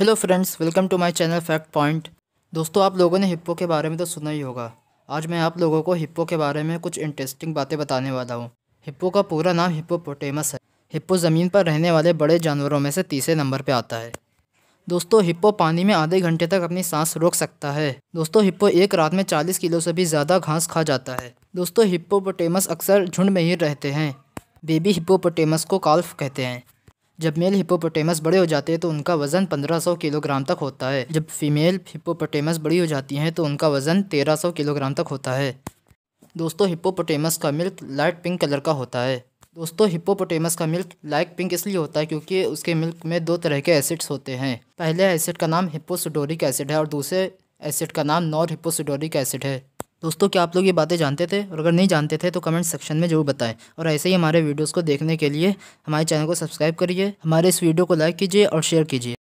hello friends welcome to my channel fact point दोस्तों आप लोगों ने हिप्पो के बारे में तो सुना ही होगा आज मैं आप लोगों को हिप्पो के बारे में कुछ इंटरेस्टिंग बातें बताने वाला हूँ हिप्पो का पूरा नाम हिप्पोपोटेमस है हिप्पो ज़मीन पर रहने वाले बड़े जानवरों में से तीसरे नंबर पर आता है दोस्तों हिप्पो पानी में आधे घंटे तक अपनी सांस रोक सकता है दोस्तों हिप्पो एक रात में चालीस किलो से भी ज़्यादा घास खा जाता है दोस्तों हिप्पोपोटेमस अक्सर झुंड में ही रहते हैं बेबी हिप्पोपोटेमस को काल्फ कहते हैं जब मेल हिपोपोटेमस बड़े हो जाते हैं तो उनका वजन 1500 किलोग्राम तक होता है जब फीमेल हिपोपोटेमस बड़ी हो जाती हैं तो उनका वजन 1300 किलोग्राम तक होता है दोस्तों हिपोपोटेमस का मिल्क लाइट पिंक कलर का होता है दोस्तों हिपोपोटेमस का मिल्क लाइट पिंक इसलिए होता है क्योंकि उसके मिल्क में दो तरह के एसिड्स होते हैं पहले एसिड का नाम हिपोसिडोरिक एसिड है और दूसरे एसिड का नाम नॉर हिपोसिडोरिक एसिड है दोस्तों क्या आप लोग ये बातें जानते थे और अगर नहीं जानते थे तो कमेंट सेक्शन में जरूर बताएं और ऐसे ही हमारे वीडियोस को देखने के लिए हमारे चैनल को सब्सक्राइब करिए हमारे इस वीडियो को लाइक कीजिए और शेयर कीजिए